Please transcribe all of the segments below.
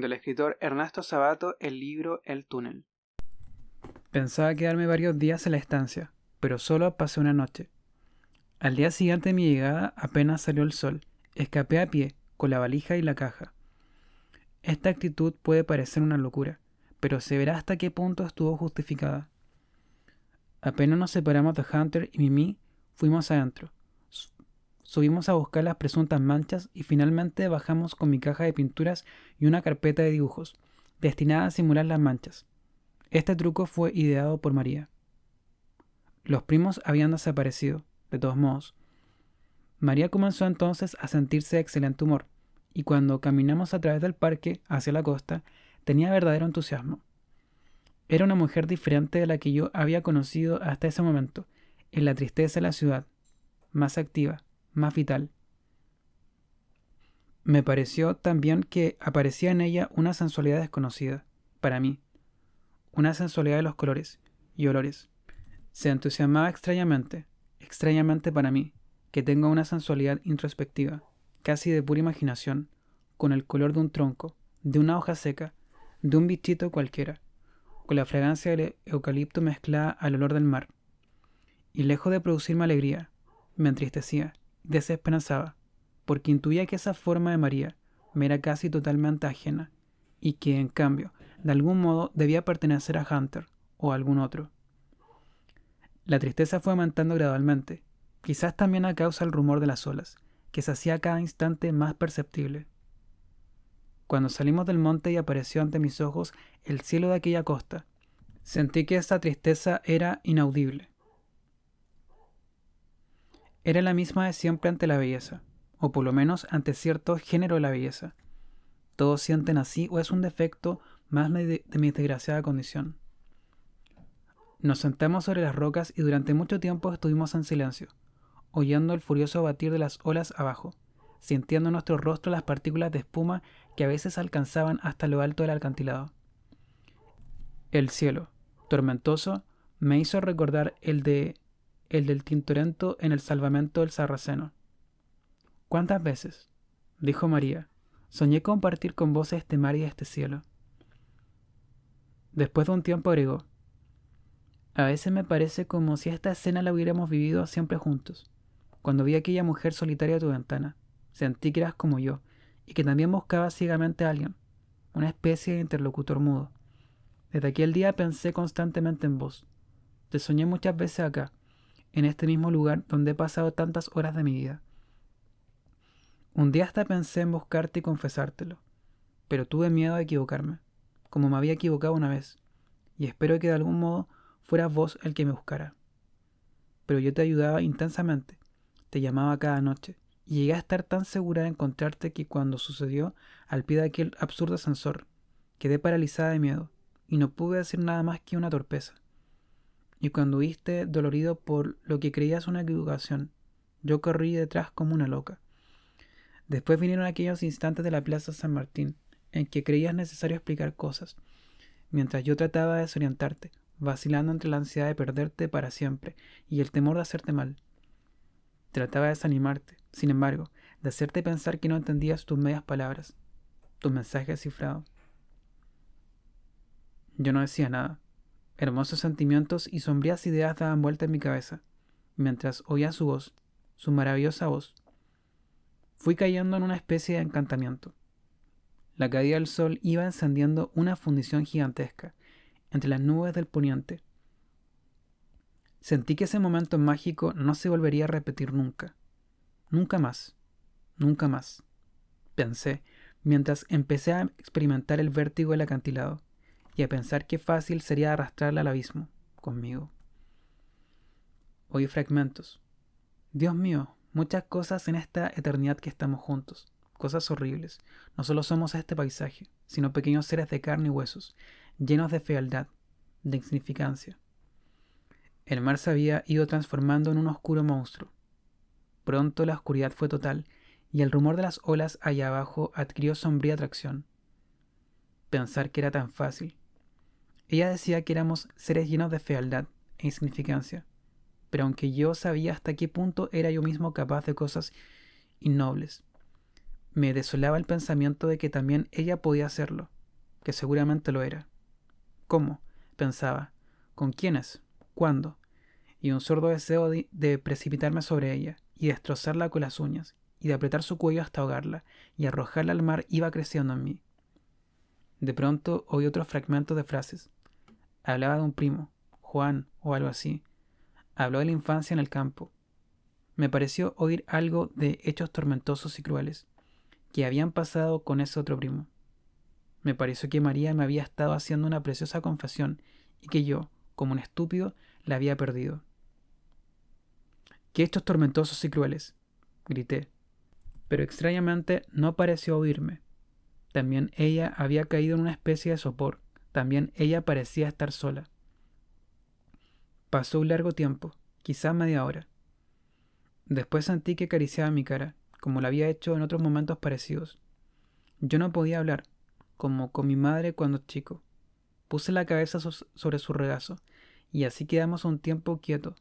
del escritor Ernesto Sabato el libro El túnel. Pensaba quedarme varios días en la estancia, pero solo pasé una noche. Al día siguiente de mi llegada apenas salió el sol, escapé a pie, con la valija y la caja. Esta actitud puede parecer una locura, pero se verá hasta qué punto estuvo justificada. Apenas nos separamos de Hunter y Mimi, fuimos adentro, Subimos a buscar las presuntas manchas y finalmente bajamos con mi caja de pinturas y una carpeta de dibujos, destinada a simular las manchas. Este truco fue ideado por María. Los primos habían desaparecido, de todos modos. María comenzó entonces a sentirse de excelente humor, y cuando caminamos a través del parque hacia la costa, tenía verdadero entusiasmo. Era una mujer diferente de la que yo había conocido hasta ese momento, en la tristeza de la ciudad, más activa, más vital. Me pareció también que aparecía en ella una sensualidad desconocida, para mí, una sensualidad de los colores y olores. Se entusiasmaba extrañamente, extrañamente para mí, que tengo una sensualidad introspectiva, casi de pura imaginación, con el color de un tronco, de una hoja seca, de un bichito cualquiera, con la fragancia del eucalipto mezclada al olor del mar. Y lejos de producirme alegría, me entristecía, Desesperanzaba, porque intuía que esa forma de María me era casi totalmente ajena, y que, en cambio, de algún modo debía pertenecer a Hunter o a algún otro. La tristeza fue aumentando gradualmente, quizás también a causa del rumor de las olas, que se hacía cada instante más perceptible. Cuando salimos del monte y apareció ante mis ojos el cielo de aquella costa, sentí que esa tristeza era inaudible, era la misma de siempre ante la belleza, o por lo menos ante cierto género de la belleza. Todos sienten así o es un defecto más de, mi desgraciada condición. Nos sentamos sobre las rocas y durante mucho tiempo estuvimos en silencio, oyendo el furioso batir de las olas abajo, sintiendo en nuestro rostro las partículas de espuma que a veces alcanzaban hasta lo alto del alcantilado. El cielo, tormentoso, me hizo recordar el de el del Tintorento en el salvamento del Sarraceno. ¿Cuántas veces? dijo María. Soñé compartir con vos este mar y este cielo. Después de un tiempo agregó, a veces me parece como si esta escena la hubiéramos vivido siempre juntos. Cuando vi aquella mujer solitaria a tu ventana, sentí que eras como yo, y que también buscaba ciegamente a alguien, una especie de interlocutor mudo. Desde aquel día pensé constantemente en vos. Te soñé muchas veces acá, en este mismo lugar donde he pasado tantas horas de mi vida. Un día hasta pensé en buscarte y confesártelo, pero tuve miedo de equivocarme, como me había equivocado una vez, y espero que de algún modo fueras vos el que me buscara. Pero yo te ayudaba intensamente, te llamaba cada noche, y llegué a estar tan segura de encontrarte que cuando sucedió al pie de aquel absurdo ascensor, quedé paralizada de miedo, y no pude decir nada más que una torpeza y cuando viste dolorido por lo que creías una equivocación, yo corrí detrás como una loca. Después vinieron aquellos instantes de la Plaza San Martín, en que creías necesario explicar cosas, mientras yo trataba de desorientarte, vacilando entre la ansiedad de perderte para siempre y el temor de hacerte mal. Trataba de desanimarte, sin embargo, de hacerte pensar que no entendías tus medias palabras, tus mensajes cifrados. Yo no decía nada, Hermosos sentimientos y sombrías ideas daban vuelta en mi cabeza, mientras oía su voz, su maravillosa voz. Fui cayendo en una especie de encantamiento. La caída del sol iba encendiendo una fundición gigantesca entre las nubes del poniente. Sentí que ese momento mágico no se volvería a repetir nunca. Nunca más. Nunca más. Pensé, mientras empecé a experimentar el vértigo del acantilado y a pensar qué fácil sería arrastrarla al abismo conmigo. Oí fragmentos. Dios mío, muchas cosas en esta eternidad que estamos juntos, cosas horribles. No solo somos este paisaje, sino pequeños seres de carne y huesos, llenos de fealdad, de insignificancia. El mar se había ido transformando en un oscuro monstruo. Pronto la oscuridad fue total y el rumor de las olas allá abajo adquirió sombría atracción. Pensar que era tan fácil, ella decía que éramos seres llenos de fealdad e insignificancia, pero aunque yo sabía hasta qué punto era yo mismo capaz de cosas innobles, me desolaba el pensamiento de que también ella podía hacerlo, que seguramente lo era. ¿Cómo? pensaba. ¿Con quiénes? ¿Cuándo? Y un sordo deseo de, precipitarme sobre ella, y destrozarla con las uñas, y de apretar su cuello hasta ahogarla, y arrojarla al mar iba creciendo en mí. De pronto oí otros fragmentos de frases, Hablaba de un primo, Juan o algo así. Habló de la infancia en el campo. Me pareció oír algo de hechos tormentosos y crueles que habían pasado con ese otro primo. Me pareció que María me había estado haciendo una preciosa confesión y que yo, como un estúpido, la había perdido. ¡Qué hechos tormentosos y crueles! grité. Pero extrañamente no pareció oírme. También ella había caído en una especie de sopor también ella parecía estar sola. Pasó un largo tiempo, quizá media hora. Después sentí que acariciaba mi cara, como la había hecho en otros momentos parecidos. Yo no podía hablar, como con mi madre cuando chico. Puse la cabeza sobre su regazo, y así quedamos un tiempo quieto,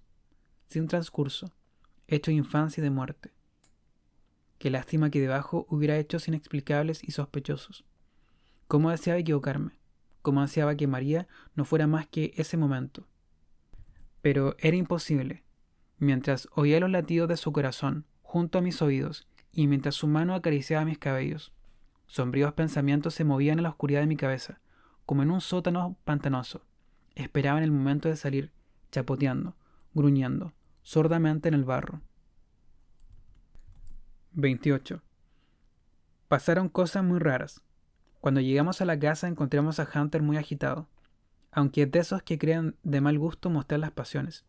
sin transcurso, hecho de infancia y de muerte. Qué lástima que debajo hubiera hechos inexplicables y sospechosos. ¿Cómo deseaba equivocarme? como ansiaba que María no fuera más que ese momento. Pero era imposible. Mientras oía los latidos de su corazón junto a mis oídos y mientras su mano acariciaba mis cabellos, sombríos pensamientos se movían en la oscuridad de mi cabeza, como en un sótano pantanoso. Esperaban el momento de salir, chapoteando, gruñendo, sordamente en el barro. 28. Pasaron cosas muy raras. Cuando llegamos a la casa encontramos a Hunter muy agitado, aunque de esos que crean de mal gusto mostrar las pasiones.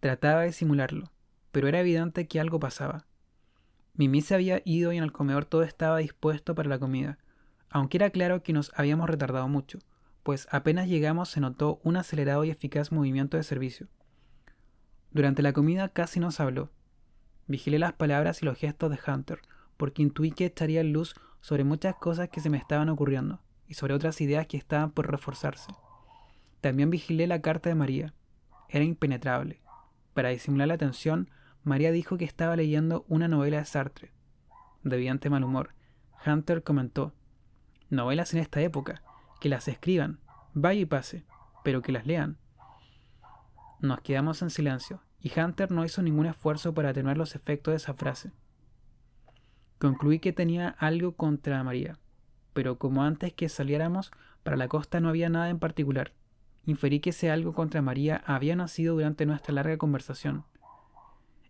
Trataba de simularlo, pero era evidente que algo pasaba. Mimi se había ido y en el comedor todo estaba dispuesto para la comida, aunque era claro que nos habíamos retardado mucho, pues apenas llegamos se notó un acelerado y eficaz movimiento de servicio. Durante la comida casi nos habló. Vigilé las palabras y los gestos de Hunter, porque intuí que echaría en luz sobre muchas cosas que se me estaban ocurriendo y sobre otras ideas que estaban por reforzarse. También vigilé la carta de María. Era impenetrable. Para disimular la atención, María dijo que estaba leyendo una novela de Sartre. De mal humor, Hunter comentó, novelas en esta época, que las escriban, vaya y pase, pero que las lean. Nos quedamos en silencio, y Hunter no hizo ningún esfuerzo para atenuar los efectos de esa frase. Concluí que tenía algo contra María, pero como antes que saliéramos para la costa no había nada en particular, inferí que ese algo contra María había nacido durante nuestra larga conversación.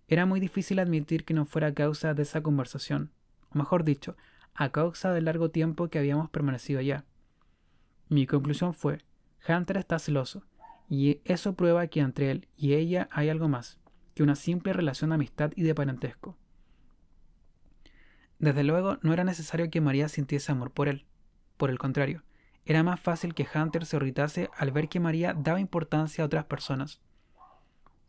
Era muy difícil admitir que no fuera a causa de esa conversación, o mejor dicho, a causa del largo tiempo que habíamos permanecido allá. Mi conclusión fue, Hunter está celoso, y eso prueba que entre él y ella hay algo más que una simple relación de amistad y de parentesco. Desde luego, no era necesario que María sintiese amor por él. Por el contrario, era más fácil que Hunter se irritase al ver que María daba importancia a otras personas.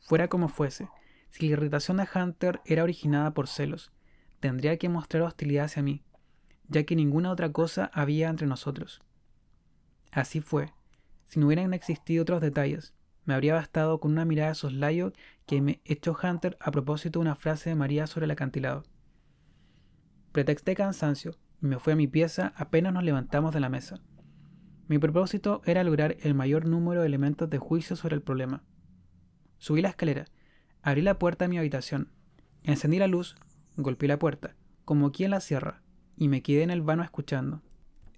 Fuera como fuese, si la irritación de Hunter era originada por celos, tendría que mostrar hostilidad hacia mí, ya que ninguna otra cosa había entre nosotros. Así fue. Si no hubieran existido otros detalles, me habría bastado con una mirada de soslayo que me echó Hunter a propósito de una frase de María sobre el acantilado. Pretexté cansancio y me fui a mi pieza apenas nos levantamos de la mesa. Mi propósito era lograr el mayor número de elementos de juicio sobre el problema. Subí la escalera, abrí la puerta de mi habitación, encendí la luz, golpeé la puerta, como quien la cierra, y me quedé en el vano escuchando.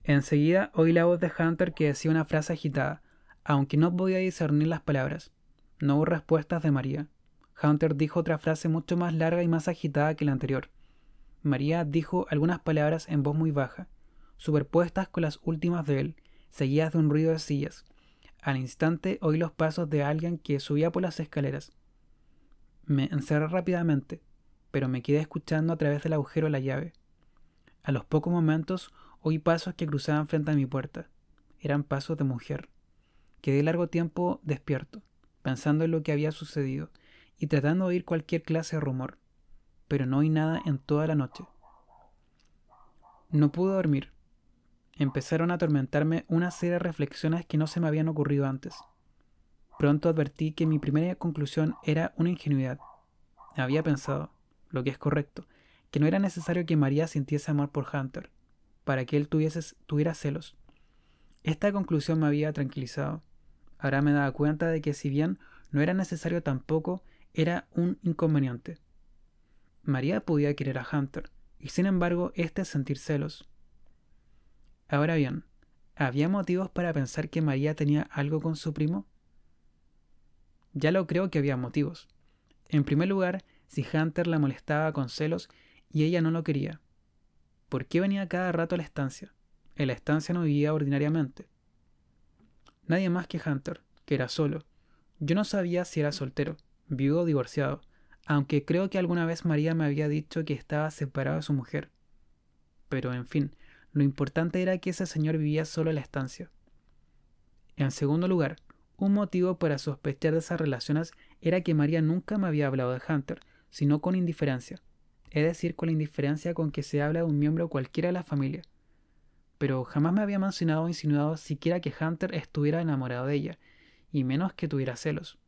Enseguida oí la voz de Hunter que decía una frase agitada, aunque no podía discernir las palabras. No hubo respuestas de María. Hunter dijo otra frase mucho más larga y más agitada que la anterior. María dijo algunas palabras en voz muy baja, superpuestas con las últimas de él, seguidas de un ruido de sillas. Al instante oí los pasos de alguien que subía por las escaleras. Me encerré rápidamente, pero me quedé escuchando a través del agujero de la llave. A los pocos momentos oí pasos que cruzaban frente a mi puerta. Eran pasos de mujer. Quedé largo tiempo despierto, pensando en lo que había sucedido y tratando de oír cualquier clase de rumor pero no hay nada en toda la noche. No pude dormir. Empezaron a atormentarme una serie de reflexiones que no se me habían ocurrido antes. Pronto advertí que mi primera conclusión era una ingenuidad. Había pensado, lo que es correcto, que no era necesario que María sintiese amor por Hunter, para que él tuviese, tuviera celos. Esta conclusión me había tranquilizado. Ahora me daba cuenta de que si bien no era necesario tampoco, era un inconveniente. María podía querer a Hunter, y sin embargo este sentir celos. Ahora bien, ¿había motivos para pensar que María tenía algo con su primo? Ya lo creo que había motivos. En primer lugar, si Hunter la molestaba con celos y ella no lo quería, ¿por qué venía cada rato a la estancia? En la estancia no vivía ordinariamente. Nadie más que Hunter, que era solo. Yo no sabía si era soltero, viudo o divorciado aunque creo que alguna vez María me había dicho que estaba separado de su mujer. Pero en fin, lo importante era que ese señor vivía solo en la estancia. En segundo lugar, un motivo para sospechar de esas relaciones era que María nunca me había hablado de Hunter, sino con indiferencia, es decir, con la indiferencia con que se habla de un miembro cualquiera de la familia. Pero jamás me había mencionado o insinuado siquiera que Hunter estuviera enamorado de ella, y menos que tuviera celos.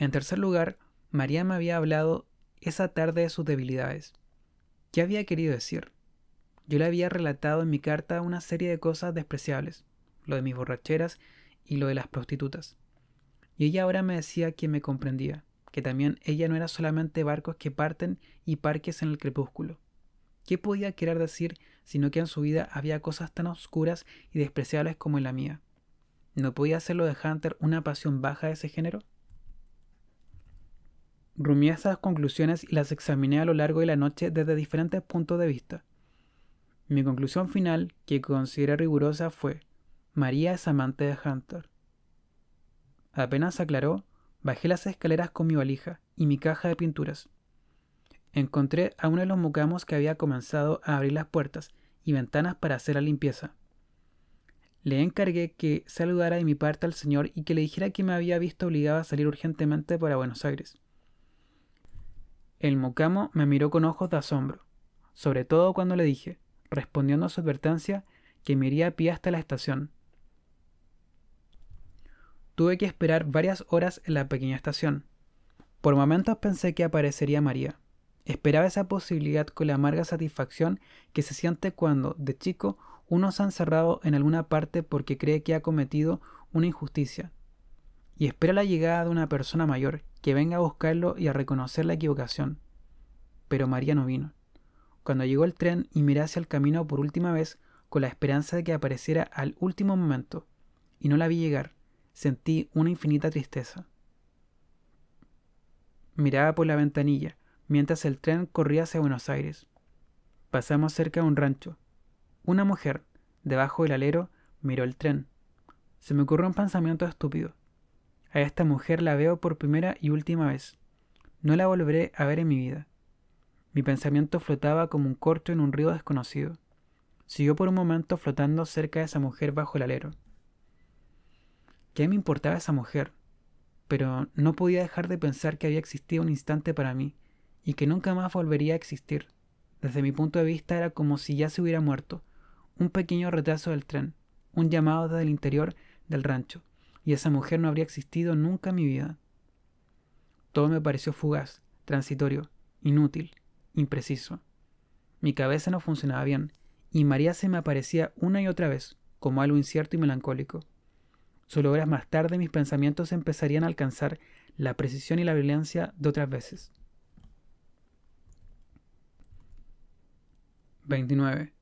En tercer lugar, María me había hablado esa tarde de sus debilidades. ¿Qué había querido decir? Yo le había relatado en mi carta una serie de cosas despreciables, lo de mis borracheras y lo de las prostitutas. Y ella ahora me decía que me comprendía, que también ella no era solamente barcos que parten y parques en el crepúsculo. ¿Qué podía querer decir sino que en su vida había cosas tan oscuras y despreciables como en la mía? ¿No podía hacerlo de Hunter una pasión baja de ese género? Rumié esas conclusiones y las examiné a lo largo de la noche desde diferentes puntos de vista. Mi conclusión final, que consideré rigurosa, fue, María es amante de Hunter. Apenas aclaró, bajé las escaleras con mi valija y mi caja de pinturas. Encontré a uno de los mucamos que había comenzado a abrir las puertas y ventanas para hacer la limpieza. Le encargué que saludara de mi parte al señor y que le dijera que me había visto obligado a salir urgentemente para Buenos Aires. El mocamo me miró con ojos de asombro, sobre todo cuando le dije, respondiendo a su advertencia, que me iría a pie hasta la estación. Tuve que esperar varias horas en la pequeña estación. Por momentos pensé que aparecería María. Esperaba esa posibilidad con la amarga satisfacción que se siente cuando, de chico, uno se ha encerrado en alguna parte porque cree que ha cometido una injusticia, y espera la llegada de una persona mayor que venga a buscarlo y a reconocer la equivocación. Pero María no vino. Cuando llegó el tren y miré hacia el camino por última vez con la esperanza de que apareciera al último momento, y no la vi llegar, sentí una infinita tristeza. Miraba por la ventanilla, mientras el tren corría hacia Buenos Aires. Pasamos cerca de un rancho. Una mujer, debajo del alero, miró el tren. Se me ocurrió un pensamiento estúpido. A esta mujer la veo por primera y última vez. No la volveré a ver en mi vida. Mi pensamiento flotaba como un corcho en un río desconocido. Siguió por un momento flotando cerca de esa mujer bajo el alero. ¿Qué me importaba esa mujer? Pero no podía dejar de pensar que había existido un instante para mí y que nunca más volvería a existir. Desde mi punto de vista era como si ya se hubiera muerto. Un pequeño retraso del tren, un llamado desde el interior del rancho esa mujer no habría existido nunca en mi vida. Todo me pareció fugaz, transitorio, inútil, impreciso. Mi cabeza no funcionaba bien, y María se me aparecía una y otra vez, como algo incierto y melancólico. Solo horas más tarde mis pensamientos empezarían a alcanzar la precisión y la violencia de otras veces. 29.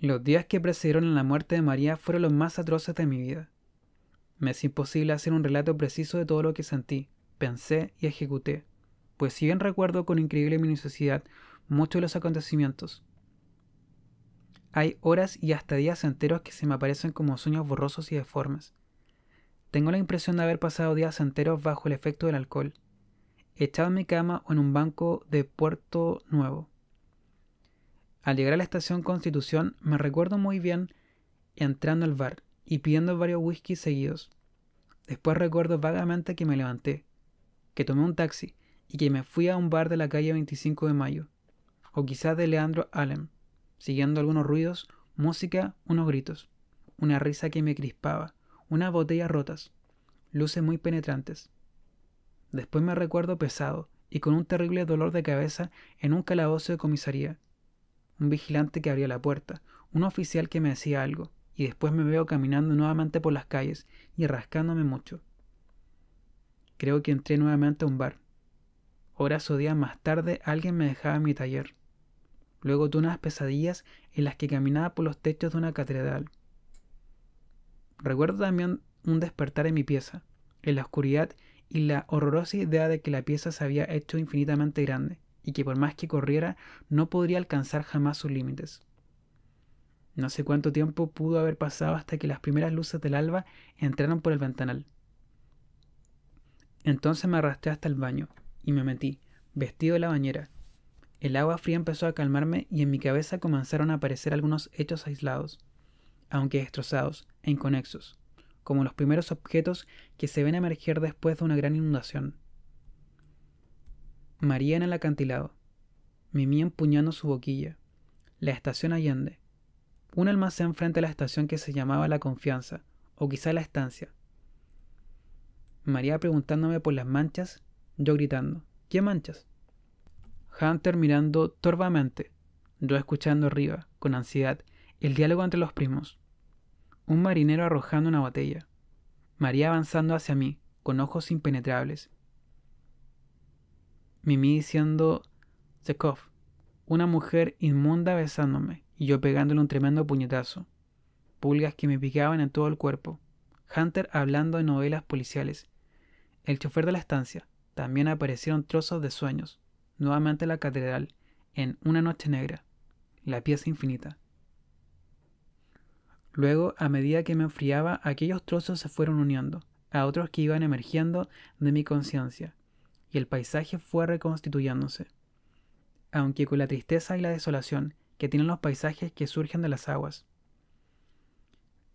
Los días que precedieron a la muerte de María fueron los más atroces de mi vida. Me es imposible hacer un relato preciso de todo lo que sentí, pensé y ejecuté, pues si bien recuerdo con increíble minuciosidad muchos de los acontecimientos, hay horas y hasta días enteros que se me aparecen como sueños borrosos y deformes. Tengo la impresión de haber pasado días enteros bajo el efecto del alcohol, echado en mi cama o en un banco de Puerto Nuevo. Al llegar a la estación Constitución me recuerdo muy bien entrando al bar, y pidiendo varios whiskies seguidos. Después recuerdo vagamente que me levanté, que tomé un taxi y que me fui a un bar de la calle 25 de Mayo, o quizás de Leandro Allen, siguiendo algunos ruidos, música, unos gritos, una risa que me crispaba, unas botellas rotas, luces muy penetrantes. Después me recuerdo pesado y con un terrible dolor de cabeza en un calabozo de comisaría. Un vigilante que abría la puerta, un oficial que me decía algo, y después me veo caminando nuevamente por las calles y rascándome mucho. Creo que entré nuevamente a un bar. Horas o días más tarde alguien me dejaba en mi taller. Luego tuve unas pesadillas en las que caminaba por los techos de una catedral. Recuerdo también un despertar en mi pieza, en la oscuridad y la horrorosa idea de que la pieza se había hecho infinitamente grande y que por más que corriera no podría alcanzar jamás sus límites. No sé cuánto tiempo pudo haber pasado hasta que las primeras luces del alba entraron por el ventanal. Entonces me arrastré hasta el baño y me metí, vestido de la bañera. El agua fría empezó a calmarme y en mi cabeza comenzaron a aparecer algunos hechos aislados, aunque destrozados e inconexos, como los primeros objetos que se ven emerger después de una gran inundación. María en el acantilado, Mimi empuñando su boquilla, la estación Allende, un almacén frente a la estación que se llamaba La Confianza, o quizá La Estancia. María preguntándome por las manchas, yo gritando, ¿qué manchas? Hunter mirando torvamente, yo escuchando arriba, con ansiedad, el diálogo entre los primos. Un marinero arrojando una botella. María avanzando hacia mí, con ojos impenetrables. Mimi diciendo Zekov, una mujer inmunda besándome, y yo pegándole un tremendo puñetazo. Pulgas que me picaban en todo el cuerpo. Hunter hablando de novelas policiales. El chofer de la estancia. También aparecieron trozos de sueños. Nuevamente la catedral, en Una noche negra. La pieza infinita. Luego, a medida que me enfriaba, aquellos trozos se fueron uniendo, a otros que iban emergiendo de mi conciencia, y el paisaje fue reconstituyéndose. Aunque con la tristeza y la desolación que tienen los paisajes que surgen de las aguas.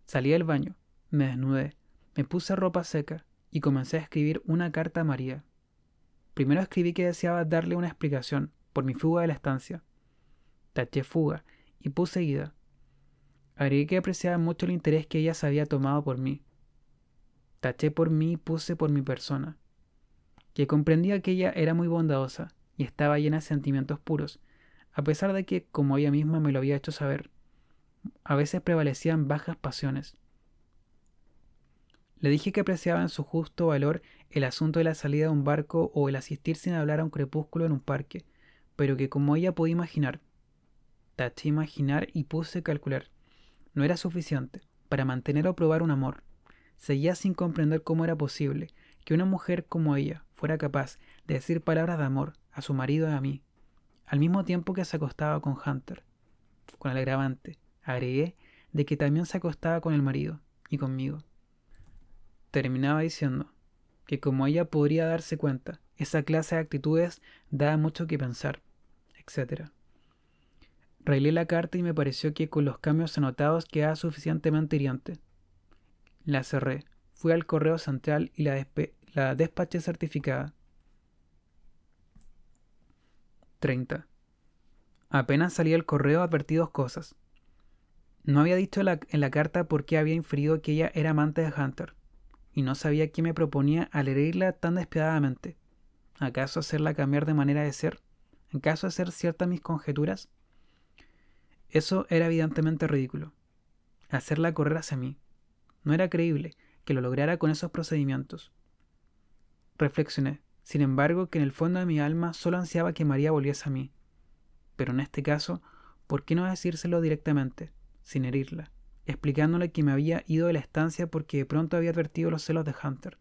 Salí del baño, me desnudé, me puse ropa seca y comencé a escribir una carta a María. Primero escribí que deseaba darle una explicación por mi fuga de la estancia. Taché fuga y puse ida. Agregué que apreciaba mucho el interés que ella se había tomado por mí. Taché por mí y puse por mi persona. Que comprendía que ella era muy bondadosa y estaba llena de sentimientos puros a pesar de que, como ella misma me lo había hecho saber, a veces prevalecían bajas pasiones. Le dije que apreciaba en su justo valor el asunto de la salida de un barco o el asistir sin hablar a un crepúsculo en un parque, pero que como ella podía imaginar, taché imaginar y puse calcular, no era suficiente para mantener o probar un amor. Seguía sin comprender cómo era posible que una mujer como ella fuera capaz de decir palabras de amor a su marido y a mí, al mismo tiempo que se acostaba con Hunter, con el agravante, agregué, de que también se acostaba con el marido y conmigo. Terminaba diciendo que como ella podría darse cuenta, esa clase de actitudes da mucho que pensar, etc. Reilé la carta y me pareció que con los cambios anotados quedaba suficientemente hiriente. La cerré, fui al correo central y la despaché certificada. 30. Apenas salía el correo advertí dos cosas. No había dicho en la carta por qué había inferido que ella era amante de Hunter, y no sabía qué me proponía al herirla tan despiadadamente. ¿Acaso hacerla cambiar de manera de ser? ¿Acaso hacer ciertas mis conjeturas? Eso era evidentemente ridículo. Hacerla correr hacia mí. No era creíble que lo lograra con esos procedimientos. Reflexioné sin embargo que en el fondo de mi alma solo ansiaba que María volviese a mí. Pero en este caso, ¿por qué no decírselo directamente, sin herirla, explicándole que me había ido de la estancia porque de pronto había advertido los celos de Hunter?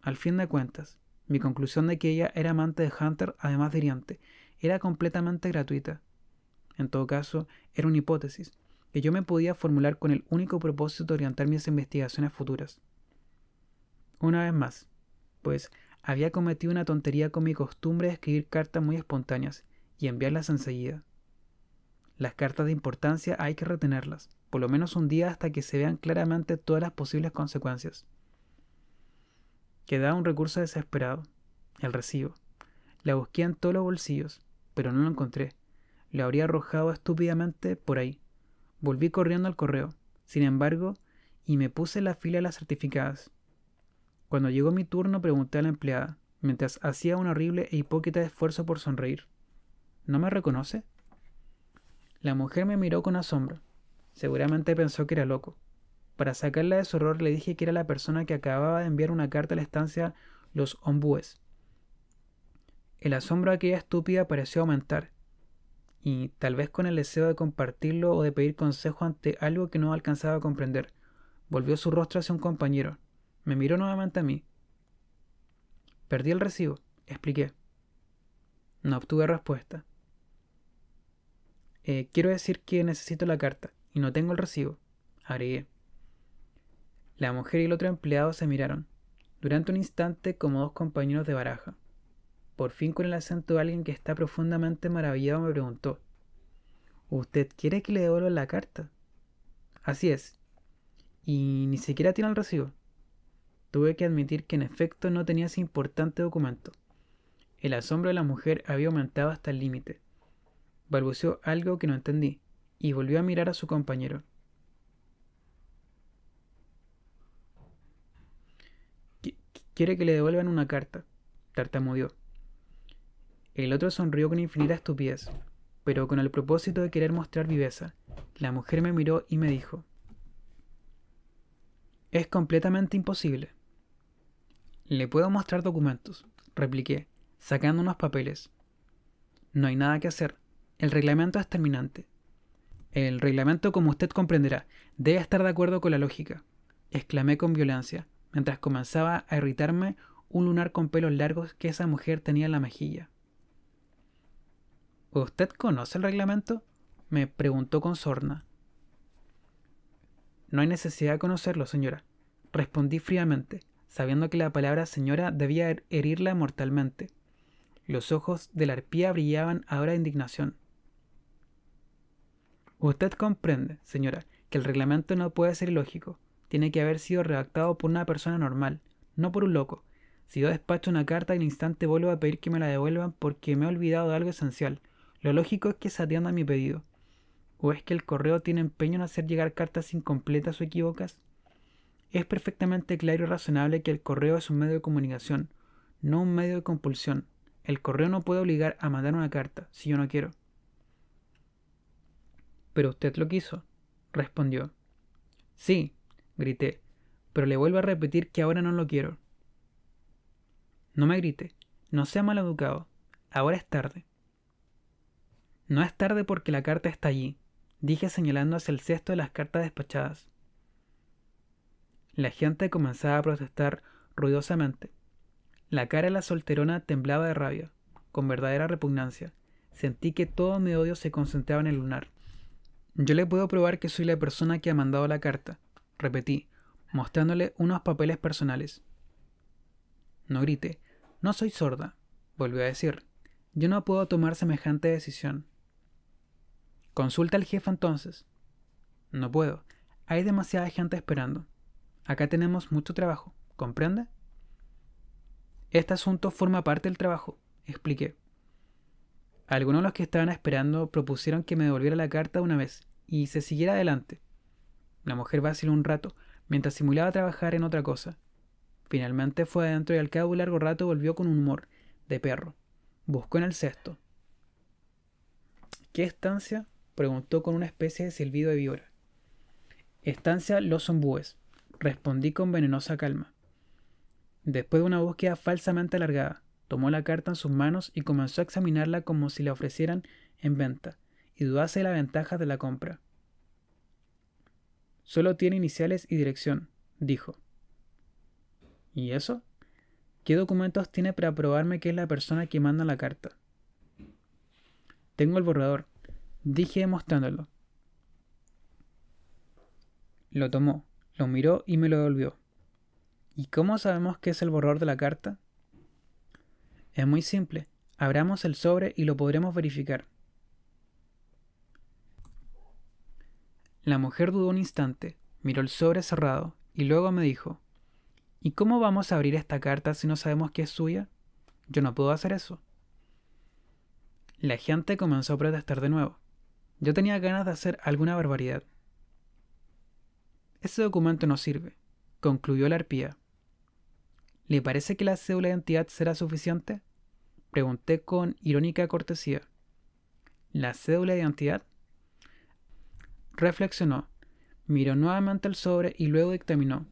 Al fin de cuentas, mi conclusión de que ella era amante de Hunter, además de era completamente gratuita. En todo caso, era una hipótesis que yo me podía formular con el único propósito de orientar mis investigaciones futuras. Una vez más, pues había cometido una tontería con mi costumbre de escribir cartas muy espontáneas y enviarlas enseguida. Las cartas de importancia hay que retenerlas, por lo menos un día hasta que se vean claramente todas las posibles consecuencias. Quedaba un recurso desesperado, el recibo. La busqué en todos los bolsillos, pero no lo encontré. Lo habría arrojado estúpidamente por ahí. Volví corriendo al correo, sin embargo, y me puse en la fila de las certificadas. Cuando llegó mi turno pregunté a la empleada, mientras hacía un horrible e hipócrita esfuerzo por sonreír. ¿No me reconoce? La mujer me miró con asombro. Seguramente pensó que era loco. Para sacarla de su horror le dije que era la persona que acababa de enviar una carta a la estancia Los Ombúes. El asombro de aquella estúpida pareció aumentar, y tal vez con el deseo de compartirlo o de pedir consejo ante algo que no alcanzaba a comprender, volvió su rostro hacia un compañero, me miró nuevamente a mí. Perdí el recibo, expliqué. No obtuve respuesta. Eh, quiero decir que necesito la carta y no tengo el recibo, agregué. La mujer y el otro empleado se miraron, durante un instante como dos compañeros de baraja. Por fin con el acento de alguien que está profundamente maravillado me preguntó, ¿Usted quiere que le devuelva la carta? Así es. Y ni siquiera tiene el recibo tuve que admitir que en efecto no tenía ese importante documento. El asombro de la mujer había aumentado hasta el límite. Balbuceó algo que no entendí y volvió a mirar a su compañero. Quiere que le devuelvan una carta, tartamudeó. El otro sonrió con infinita estupidez, pero con el propósito de querer mostrar viveza. La mujer me miró y me dijo, Es completamente imposible. Le puedo mostrar documentos, repliqué, sacando unos papeles. No hay nada que hacer. El reglamento es terminante. El reglamento, como usted comprenderá, debe estar de acuerdo con la lógica, exclamé con violencia, mientras comenzaba a irritarme un lunar con pelos largos que esa mujer tenía en la mejilla. ¿Usted conoce el reglamento? me preguntó con sorna. No hay necesidad de conocerlo, señora, respondí fríamente, sabiendo que la palabra señora debía herirla mortalmente. Los ojos de la arpía brillaban ahora de indignación. Usted comprende, señora, que el reglamento no puede ser lógico, Tiene que haber sido redactado por una persona normal, no por un loco. Si yo despacho una carta al instante vuelvo a pedir que me la devuelvan porque me he olvidado de algo esencial. Lo lógico es que se atienda a mi pedido. ¿O es que el correo tiene empeño en hacer llegar cartas incompletas o equivocas, es perfectamente claro y razonable que el correo es un medio de comunicación, no un medio de compulsión. El correo no puede obligar a mandar una carta si yo no quiero. Pero usted lo quiso, respondió. Sí, grité, pero le vuelvo a repetir que ahora no lo quiero. No me grite, no sea maleducado, ahora es tarde. No es tarde porque la carta está allí, dije señalando hacia el cesto de las cartas despachadas. La gente comenzaba a protestar ruidosamente. La cara de la solterona temblaba de rabia, con verdadera repugnancia. Sentí que todo mi odio se concentraba en el lunar. Yo le puedo probar que soy la persona que ha mandado la carta, repetí, mostrándole unos papeles personales. No grite. no soy sorda, volvió a decir. Yo no puedo tomar semejante decisión. Consulta al jefe entonces. No puedo, hay demasiada gente esperando. Acá tenemos mucho trabajo, ¿comprende? Este asunto forma parte del trabajo, expliqué. Algunos de los que estaban esperando propusieron que me devolviera la carta una vez y se siguiera adelante. La mujer vaciló un rato mientras simulaba trabajar en otra cosa. Finalmente fue adentro y al cabo de un largo rato volvió con un humor de perro. Buscó en el cesto. ¿Qué estancia? preguntó con una especie de silbido de víbora. Estancia Los Ombúes, Respondí con venenosa calma. Después de una búsqueda falsamente alargada, tomó la carta en sus manos y comenzó a examinarla como si la ofrecieran en venta, y dudase de la ventaja de la compra. Solo tiene iniciales y dirección, dijo. ¿Y eso? ¿Qué documentos tiene para probarme que es la persona que manda la carta? Tengo el borrador, dije mostrándolo. Lo tomó, lo miró y me lo devolvió. ¿Y cómo sabemos qué es el borrador de la carta? Es muy simple. Abramos el sobre y lo podremos verificar. La mujer dudó un instante, miró el sobre cerrado y luego me dijo, ¿Y cómo vamos a abrir esta carta si no sabemos que es suya? Yo no puedo hacer eso. La gente comenzó a protestar de nuevo. Yo tenía ganas de hacer alguna barbaridad. Ese documento no sirve, concluyó la arpía. ¿Le parece que la cédula de identidad será suficiente? Pregunté con irónica cortesía. ¿La cédula de identidad? Reflexionó, miró nuevamente el sobre y luego dictaminó.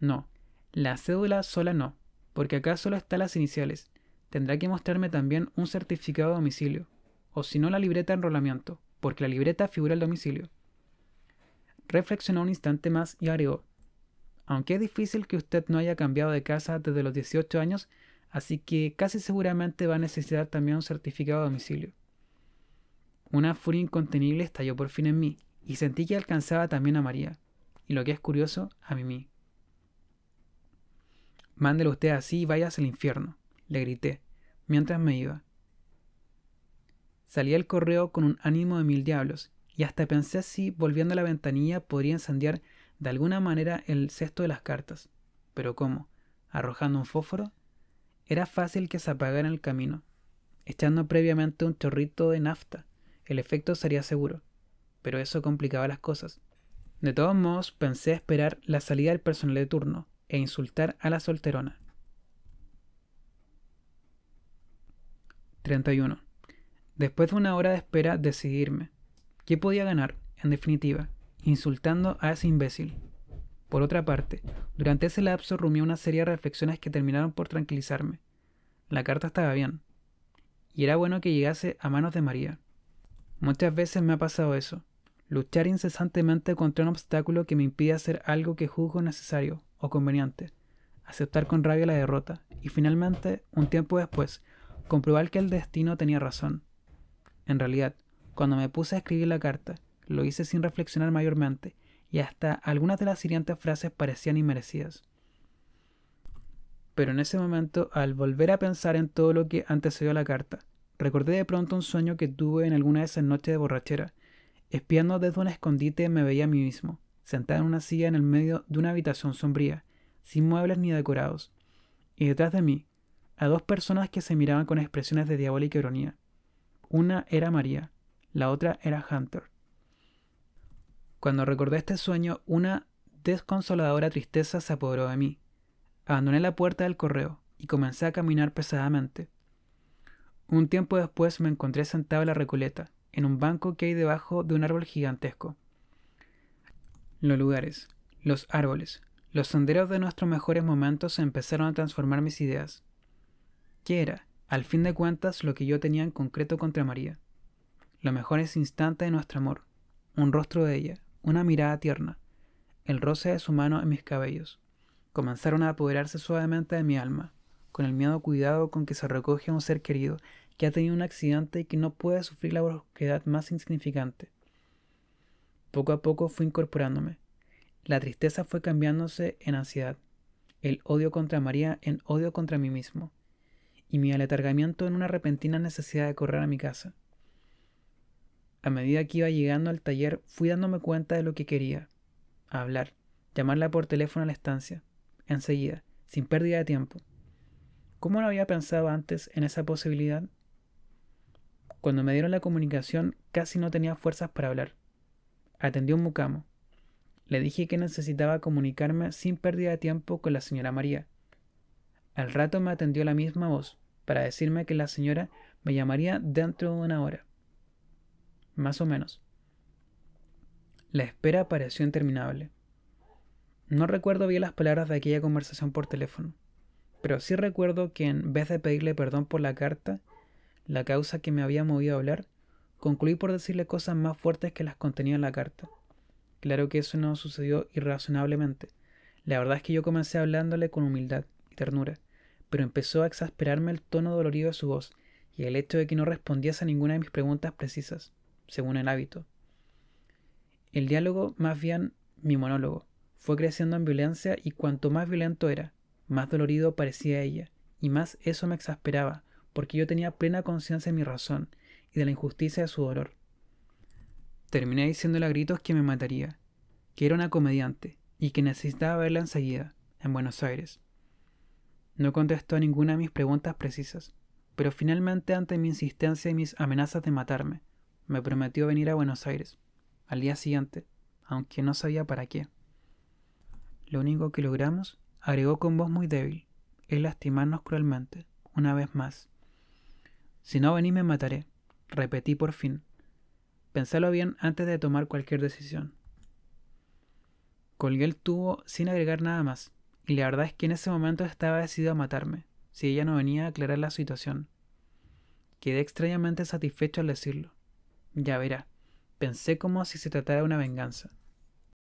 No, la cédula sola no, porque acá solo están las iniciales. Tendrá que mostrarme también un certificado de domicilio, o si no la libreta de enrolamiento, porque la libreta figura el domicilio. Reflexionó un instante más y agregó, aunque es difícil que usted no haya cambiado de casa desde los 18 años, así que casi seguramente va a necesitar también un certificado de domicilio. Una furia incontenible estalló por fin en mí, y sentí que alcanzaba también a María, y lo que es curioso, a Mimi. Mándelo usted así y vaya al infierno, le grité, mientras me iba. Salí al correo con un ánimo de mil diablos, y hasta pensé si volviendo a la ventanilla podría encendiar de alguna manera el cesto de las cartas. Pero ¿cómo? ¿Arrojando un fósforo? Era fácil que se apagara en el camino. Echando previamente un chorrito de nafta, el efecto sería seguro, pero eso complicaba las cosas. De todos modos, pensé esperar la salida del personal de turno e insultar a la solterona. 31. Después de una hora de espera decidirme. ¿Qué podía ganar, en definitiva, insultando a ese imbécil? Por otra parte, durante ese lapso rumié una serie de reflexiones que terminaron por tranquilizarme. La carta estaba bien, y era bueno que llegase a manos de María. Muchas veces me ha pasado eso, luchar incesantemente contra un obstáculo que me impide hacer algo que juzgo necesario o conveniente, aceptar con rabia la derrota, y finalmente, un tiempo después, comprobar que el destino tenía razón. En realidad, cuando me puse a escribir la carta, lo hice sin reflexionar mayormente, y hasta algunas de las siguientes frases parecían inmerecidas. Pero en ese momento, al volver a pensar en todo lo que antecedió a la carta, recordé de pronto un sueño que tuve en alguna de esas noches de borrachera. Espiando desde un escondite me veía a mí mismo, sentado en una silla en el medio de una habitación sombría, sin muebles ni decorados, y detrás de mí, a dos personas que se miraban con expresiones de diabólica ironía. Una era María, la otra era Hunter. Cuando recordé este sueño, una desconsoladora tristeza se apoderó de mí. Abandoné la puerta del correo y comencé a caminar pesadamente. Un tiempo después me encontré sentado en la recoleta, en un banco que hay debajo de un árbol gigantesco. Los lugares, los árboles, los senderos de nuestros mejores momentos empezaron a transformar mis ideas. ¿Qué era, al fin de cuentas, lo que yo tenía en concreto contra María? los mejores instantes de nuestro amor, un rostro de ella, una mirada tierna, el roce de su mano en mis cabellos, comenzaron a apoderarse suavemente de mi alma, con el miedo cuidado con que se recoge un ser querido que ha tenido un accidente y que no puede sufrir la brusquedad más insignificante. Poco a poco fui incorporándome. La tristeza fue cambiándose en ansiedad, el odio contra María en odio contra mí mismo, y mi aletargamiento en una repentina necesidad de correr a mi casa. A medida que iba llegando al taller, fui dándome cuenta de lo que quería. Hablar, llamarla por teléfono a la estancia, enseguida, sin pérdida de tiempo. ¿Cómo no había pensado antes en esa posibilidad? Cuando me dieron la comunicación, casi no tenía fuerzas para hablar. Atendió un mucamo. Le dije que necesitaba comunicarme sin pérdida de tiempo con la señora María. Al rato me atendió la misma voz para decirme que la señora me llamaría dentro de una hora más o menos. La espera pareció interminable. No recuerdo bien las palabras de aquella conversación por teléfono, pero sí recuerdo que en vez de pedirle perdón por la carta, la causa que me había movido a hablar, concluí por decirle cosas más fuertes que las contenía en la carta. Claro que eso no sucedió irrazonablemente. La verdad es que yo comencé hablándole con humildad y ternura, pero empezó a exasperarme el tono dolorido de su voz y el hecho de que no respondiese a ninguna de mis preguntas precisas según el hábito. El diálogo, más bien mi monólogo, fue creciendo en violencia y cuanto más violento era, más dolorido parecía ella, y más eso me exasperaba, porque yo tenía plena conciencia de mi razón y de la injusticia de su dolor. Terminé diciéndole a gritos que me mataría, que era una comediante y que necesitaba verla enseguida, en Buenos Aires. No contestó a ninguna de mis preguntas precisas, pero finalmente ante mi insistencia y mis amenazas de matarme, me prometió venir a Buenos Aires al día siguiente, aunque no sabía para qué. Lo único que logramos, agregó con voz muy débil, es lastimarnos cruelmente, una vez más. Si no venís me mataré, repetí por fin. Pensalo bien antes de tomar cualquier decisión. Colgué el tubo sin agregar nada más, y la verdad es que en ese momento estaba decidido a matarme, si ella no venía a aclarar la situación. Quedé extrañamente satisfecho al decirlo. Ya verá. Pensé como si se tratara de una venganza.